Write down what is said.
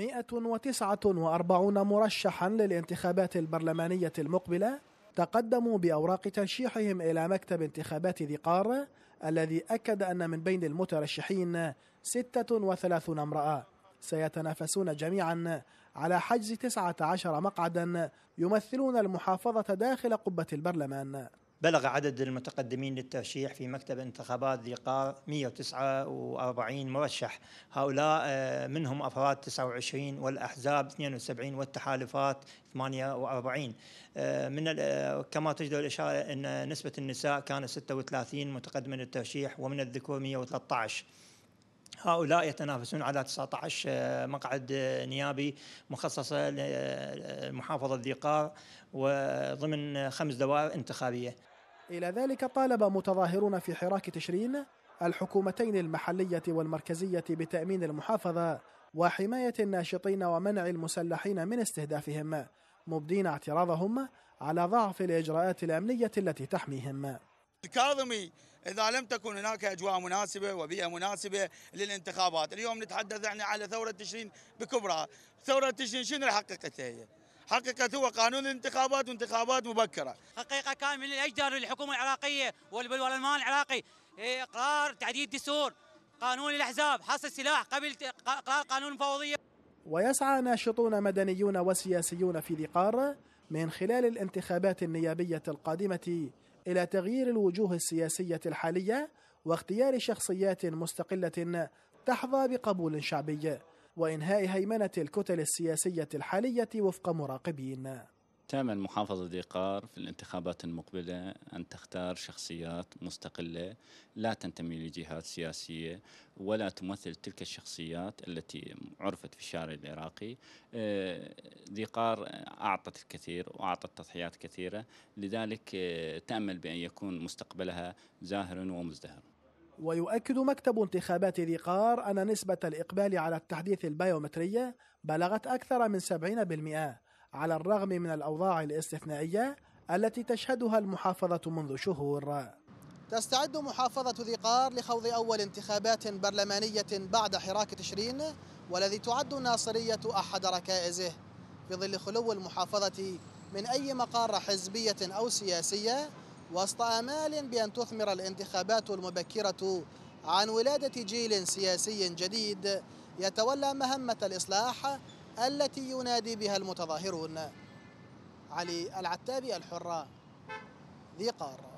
149 مرشحا للانتخابات البرلمانية المقبلة تقدموا بأوراق ترشيحهم إلى مكتب انتخابات ذي قار الذي أكد أن من بين المترشحين 36 امرأة سيتنافسون جميعا على حجز 19 مقعدا يمثلون المحافظة داخل قبة البرلمان بلغ عدد المتقدمين للترشيح في مكتب انتخابات ذي قار 149 مرشح هؤلاء آه، منهم أفراد 29 والأحزاب 72 والتحالفات 48 آه، من آه، كما تجدر الإشارة أن نسبة النساء كانت 36 متقدمة للترشيح ومن الذكور 113 هؤلاء يتنافسون على 19 مقعد نيابي مخصصة لمحافظة ذي قار وضمن خمس دوائر انتخابية إلى ذلك طالب متظاهرون في حراك تشرين الحكومتين المحلية والمركزية بتأمين المحافظة وحماية الناشطين ومنع المسلحين من استهدافهم مبدين اعتراضهم على ضعف الإجراءات الأمنية التي تحميهم الكاظمي اذا لم تكن هناك اجواء مناسبه وبيئه مناسبه للانتخابات، اليوم نتحدث احنا يعني على ثوره تشرين بكبرها، ثوره تشرين شنو حققتها هي؟ حقيقة هو قانون الانتخابات وانتخابات مبكرة حقيقة كامل الاجدر للحكومه العراقية والبرلمان العراقي إيه، إقرار تعديل دستور قانون الأحزاب حصر السلاح قبل إقرار قانون المفوضية ويسعى ناشطون مدنيون وسياسيون في قاره من خلال الانتخابات النيابية القادمة إلى تغيير الوجوه السياسية الحالية واختيار شخصيات مستقلة تحظى بقبول شعبي وإنهاء هيمنة الكتل السياسية الحالية وفق مراقبين تعمل محافظة ديقار في الانتخابات المقبلة أن تختار شخصيات مستقلة لا تنتمي لجهات سياسية ولا تمثل تلك الشخصيات التي عرفت في الشارع العراقي ديقار آه، أعطت الكثير وأعطت تضحيات كثيرة لذلك آه، تأمل بأن يكون مستقبلها زاهر ومزدهر ويؤكد مكتب انتخابات ذي قار أن نسبة الإقبال على التحديث البيومترية بلغت أكثر من 70% على الرغم من الأوضاع الاستثنائية التي تشهدها المحافظة منذ شهور تستعد محافظة ذي قار لخوض أول انتخابات برلمانية بعد حراك تشرين والذي تعد الناصرية أحد ركائزه في ظل خلو المحافظة من أي مقار حزبية أو سياسية وسط آمال بأن تثمر الانتخابات المبكرة عن ولادة جيل سياسي جديد يتولى مهمة الإصلاح التي ينادي بها المتظاهرون علي العتابي الحرة ذي قاره